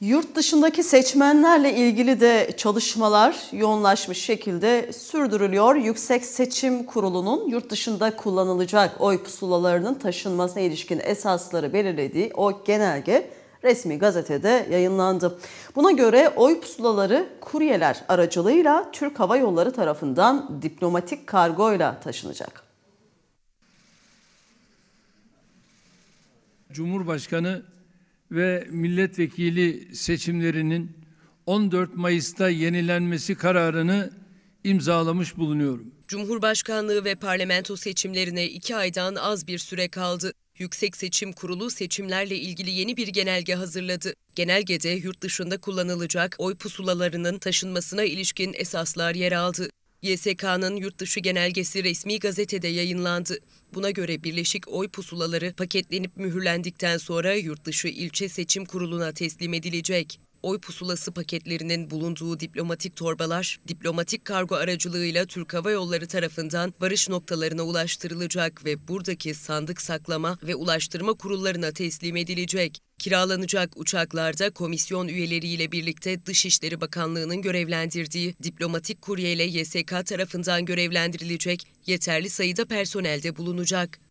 Yurt dışındaki seçmenlerle ilgili de çalışmalar yoğunlaşmış şekilde sürdürülüyor. Yüksek Seçim Kurulu'nun yurt dışında kullanılacak oy pusulalarının taşınmasına ilişkin esasları belirlediği o genelge resmi gazetede yayınlandı. Buna göre oy pusulaları kuryeler aracılığıyla Türk Hava Yolları tarafından diplomatik kargoyla taşınacak. Cumhurbaşkanı ve milletvekili seçimlerinin 14 Mayıs'ta yenilenmesi kararını imzalamış bulunuyorum. Cumhurbaşkanlığı ve parlamento seçimlerine iki aydan az bir süre kaldı. Yüksek Seçim Kurulu seçimlerle ilgili yeni bir genelge hazırladı. Genelgede yurt dışında kullanılacak oy pusulalarının taşınmasına ilişkin esaslar yer aldı. YSK'nın yurt dışı genelgesi resmi gazetede yayınlandı. Buna göre birleşik oy pusulaları paketlenip mühürlendikten sonra yurtdışı ilçe seçim kuruluna teslim edilecek oy pusulası paketlerinin bulunduğu diplomatik torbalar, diplomatik kargo aracılığıyla Türk Hava Yolları tarafından varış noktalarına ulaştırılacak ve buradaki sandık saklama ve ulaştırma kurullarına teslim edilecek. Kiralanacak uçaklarda komisyon üyeleriyle birlikte Dışişleri Bakanlığı'nın görevlendirdiği diplomatik kuryeyle YSK tarafından görevlendirilecek yeterli sayıda personelde bulunacak.